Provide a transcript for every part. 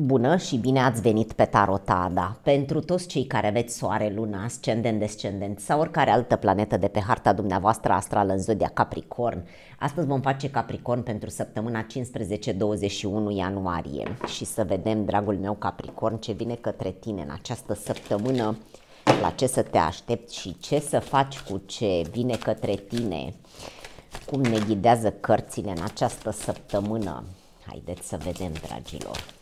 Bună și bine ați venit pe Tarotada! Pentru toți cei care aveți soare, luna, ascendent, descendent sau oricare altă planetă de pe harta dumneavoastră astrală în zodia Capricorn, astăzi vom face Capricorn pentru săptămâna 15-21 ianuarie și să vedem, dragul meu Capricorn, ce vine către tine în această săptămână, la ce să te aștepți și ce să faci cu ce vine către tine, cum ne ghidează cărțile în această săptămână. Haideți să vedem, dragilor!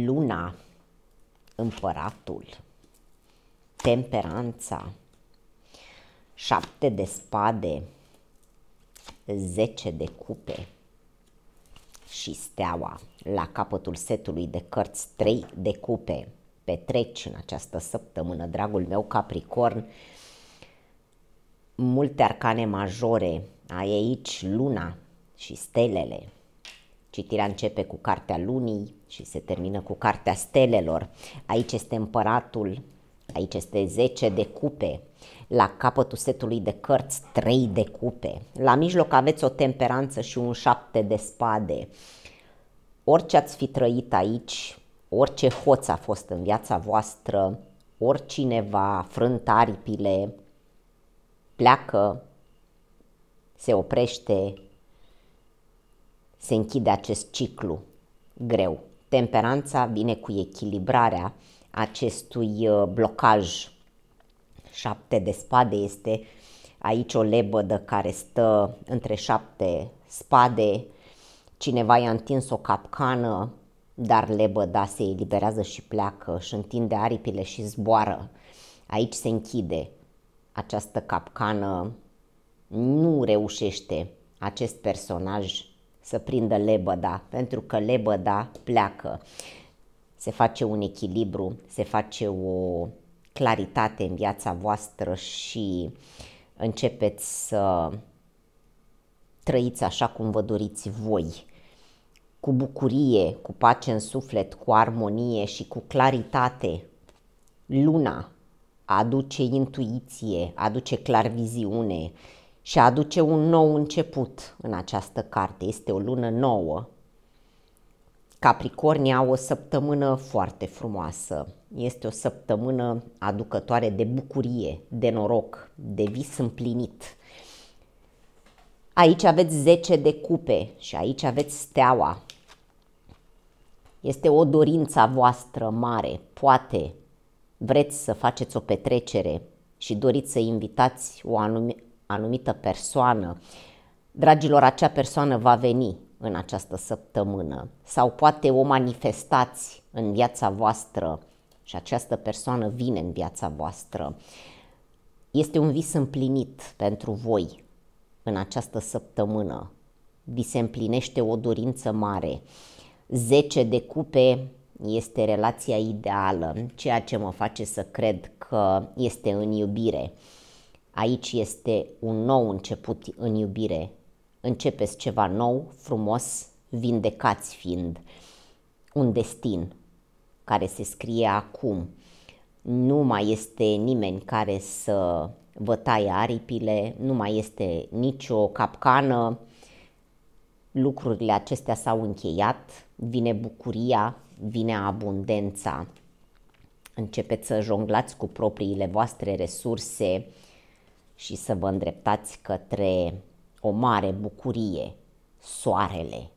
luna, împăratul, temperanța, șapte de spade, zece de cupe și steaua la capătul setului de cărți trei de cupe petreci în această săptămână, dragul meu Capricorn, multe arcane majore, ai aici luna și stelele, Citirea începe cu Cartea Lunii și se termină cu Cartea Stelelor. Aici este împăratul, aici este 10 de cupe, la capătul setului de cărți 3 de cupe. La mijloc aveți o temperanță și un șapte de spade. Orice ați fi trăit aici, orice hoț a fost în viața voastră, oricine va frânt aripile, pleacă, se oprește, se închide acest ciclu greu. Temperanța vine cu echilibrarea acestui uh, blocaj. Șapte de spade este aici o lebădă care stă între șapte spade. Cineva i-a întins o capcană, dar lebăda se eliberează și pleacă, și întinde aripile și zboară. Aici se închide această capcană, nu reușește acest personaj să prindă lebăda, pentru că lebăda pleacă. Se face un echilibru, se face o claritate în viața voastră și începeți să trăiți așa cum vă doriți voi, cu bucurie, cu pace în suflet, cu armonie și cu claritate. Luna aduce intuiție, aduce clarviziune, și aduce un nou început în această carte. Este o lună nouă. Capricornii au o săptămână foarte frumoasă. Este o săptămână aducătoare de bucurie, de noroc, de vis împlinit. Aici aveți 10 de cupe și aici aveți steaua. Este o dorință voastră mare. Poate vreți să faceți o petrecere și doriți să invitați o anume, anumită persoană, dragilor, acea persoană va veni în această săptămână sau poate o manifestați în viața voastră și această persoană vine în viața voastră. Este un vis împlinit pentru voi în această săptămână. Vi se împlinește o dorință mare. 10 de cupe este relația ideală, ceea ce mă face să cred că este în iubire. Aici este un nou început în iubire. Începeți ceva nou, frumos, vindecați fiind un destin care se scrie acum. Nu mai este nimeni care să vă taie aripile, nu mai este nicio capcană. Lucrurile acestea s-au încheiat, vine bucuria, vine abundența. Începeți să jonglați cu propriile voastre resurse, și să vă îndreptați către o mare bucurie, soarele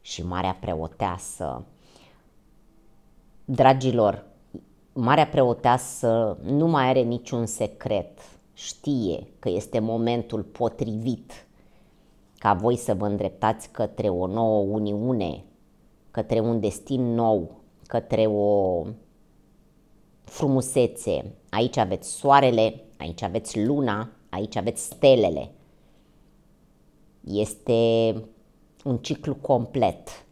și marea preoteasă. Dragilor, marea preoteasă nu mai are niciun secret, știe că este momentul potrivit ca voi să vă îndreptați către o nouă uniune, către un destin nou, către o frumusețe. Aici aveți soarele, aici aveți luna, aici aveți stelele. Este un ciclu complet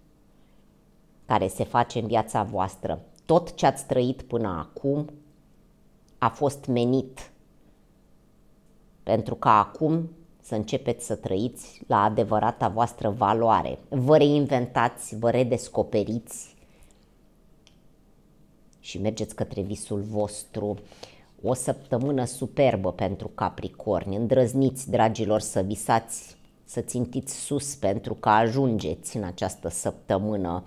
care se face în viața voastră. Tot ce ați trăit până acum a fost menit pentru ca acum să începeți să trăiți la adevărata voastră valoare. Vă reinventați, vă redescoperiți și mergeți către visul vostru. O săptămână superbă pentru Capricorni. Îndrăzniți, dragilor, să visați, să țintiți sus pentru că ajungeți în această săptămână.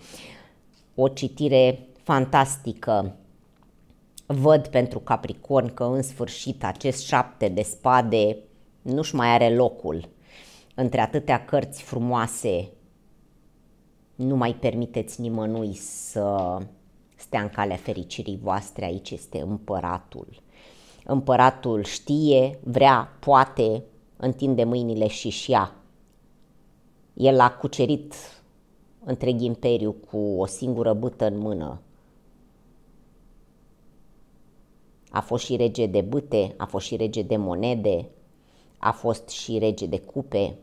O citire fantastică. Văd pentru Capricorn că în sfârșit acest șapte de spade nu-și mai are locul între atâtea cărți frumoase. Nu mai permiteți nimănui să stea în calea fericirii voastre, aici este împăratul. Împăratul știe, vrea, poate, întinde mâinile și și ea. El a cucerit întreg imperiu cu o singură bâtă în mână. A fost și rege de bâte, a fost și rege de monede, a fost și rege de cupe,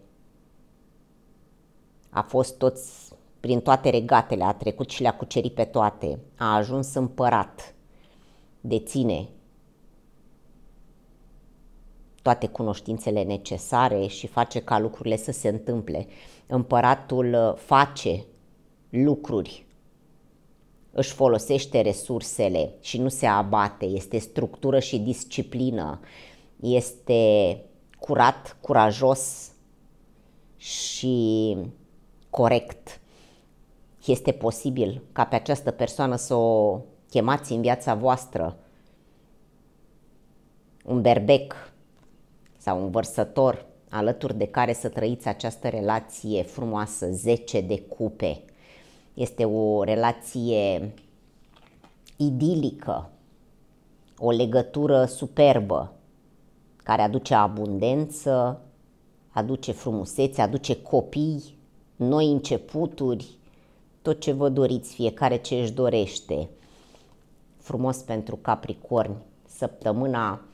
a fost toți, prin toate regatele, a trecut și le-a cucerit pe toate, a ajuns împărat, deține toate cunoștințele necesare și face ca lucrurile să se întâmple. Împăratul uh, face lucruri, își folosește resursele și nu se abate, este structură și disciplină, este curat, curajos și corect. Este posibil ca pe această persoană să o chemați în viața voastră. Un berbec sau un vărsător alături de care să trăiți această relație frumoasă, 10 de cupe. Este o relație idilică, o legătură superbă care aduce abundență, aduce frumusețe, aduce copii, noi începuturi, tot ce vă doriți, fiecare ce își dorește. Frumos pentru Capricorn, săptămâna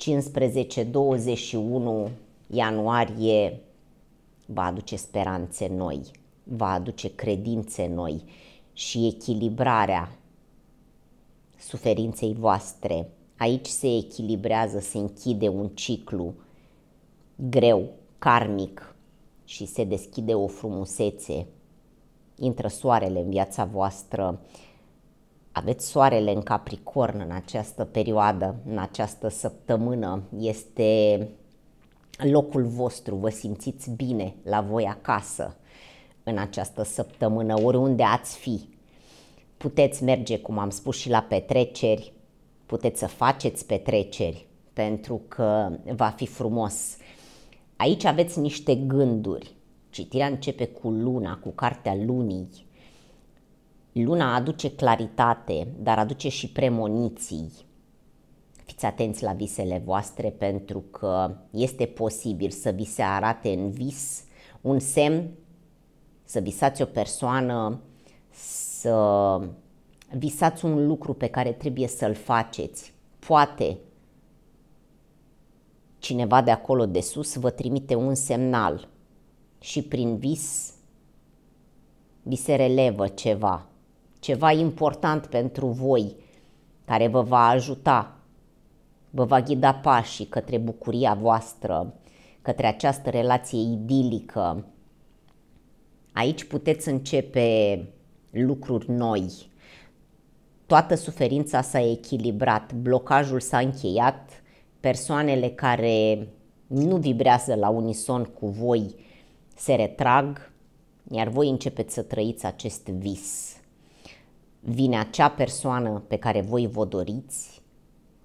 15-21 ianuarie va aduce speranțe noi, va aduce credințe noi și echilibrarea suferinței voastre. Aici se echilibrează, se închide un ciclu greu, karmic și se deschide o frumusețe. Intră soarele în viața voastră, aveți soarele în Capricorn în această perioadă, în această săptămână, este locul vostru, vă simțiți bine la voi acasă în această săptămână, oriunde ați fi. Puteți merge, cum am spus, și la petreceri, puteți să faceți petreceri, pentru că va fi frumos. Aici aveți niște gânduri. Citirea începe cu luna, cu cartea lunii, Luna aduce claritate, dar aduce și premoniții. Fiți atenți la visele voastre pentru că este posibil să vi se arate în vis un semn, să visați o persoană, să visați un lucru pe care trebuie să-l faceți. Poate cineva de acolo de sus vă trimite un semnal și prin vis vi se relevă ceva ceva important pentru voi, care vă va ajuta, vă va ghida pașii către bucuria voastră, către această relație idilică. Aici puteți începe lucruri noi. Toată suferința s-a echilibrat, blocajul s-a încheiat, persoanele care nu vibrează la unison cu voi se retrag, iar voi începeți să trăiți acest vis vine acea persoană pe care voi vă doriți,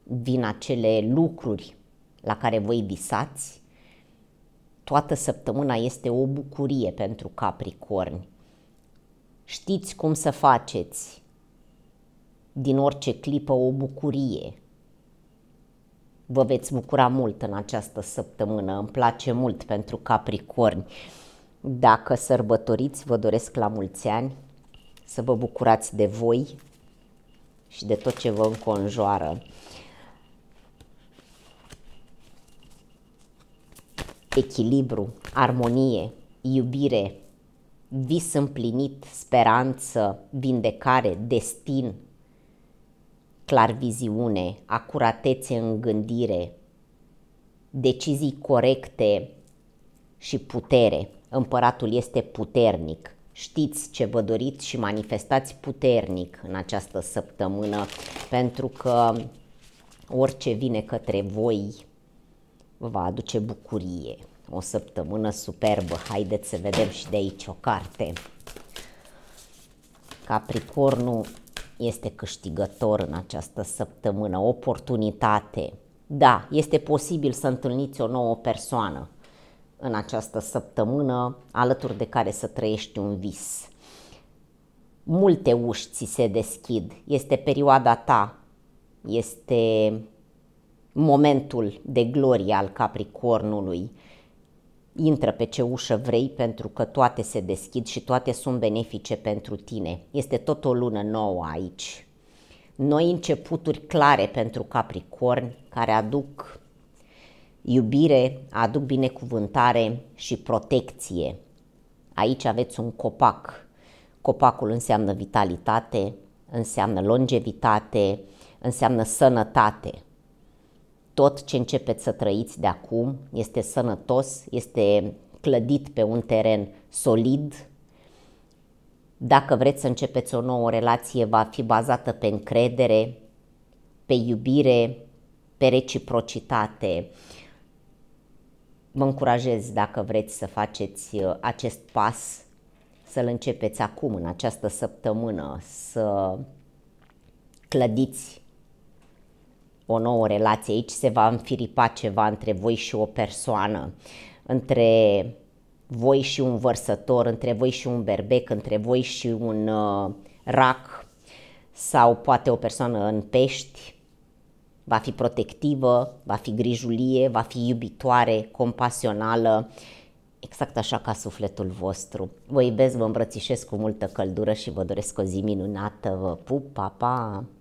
vin acele lucruri la care voi visați, toată săptămâna este o bucurie pentru Capricorni. Știți cum să faceți din orice clipă o bucurie. Vă veți bucura mult în această săptămână, îmi place mult pentru Capricorni. Dacă sărbătoriți, vă doresc la mulți ani, să vă bucurați de voi și de tot ce vă înconjoară. Echilibru, armonie, iubire, vis împlinit, speranță, vindecare, destin, clarviziune, acuratețe în gândire, decizii corecte și putere. Împăratul este puternic știți ce vă doriți și manifestați puternic în această săptămână, pentru că orice vine către voi vă va aduce bucurie. O săptămână superbă, haideți să vedem și de aici o carte. Capricornul este câștigător în această săptămână, oportunitate. Da, este posibil să întâlniți o nouă persoană, în această săptămână alături de care să trăiești un vis. Multe uși ți se deschid, este perioada ta, este momentul de glorie al Capricornului. Intră pe ce ușă vrei pentru că toate se deschid și toate sunt benefice pentru tine. Este tot o lună nouă aici. Noi începuturi clare pentru Capricorn care aduc iubire, aduc binecuvântare și protecție. Aici aveți un copac. Copacul înseamnă vitalitate, înseamnă longevitate, înseamnă sănătate. Tot ce începeți să trăiți de acum este sănătos, este clădit pe un teren solid. Dacă vreți să începeți o nouă relație, va fi bazată pe încredere, pe iubire, pe reciprocitate, Vă încurajez dacă vreți să faceți uh, acest pas, să-l începeți acum, în această săptămână, să clădiți o nouă relație. Aici se va înfiripa ceva între voi și o persoană, între voi și un vărsător, între voi și un berbec, între voi și un uh, rac sau poate o persoană în pești va fi protectivă, va fi grijulie, va fi iubitoare, compasională, exact așa ca sufletul vostru. Vă iubesc, vă îmbrățișez cu multă căldură și vă doresc o zi minunată, vă pup, pa, pa!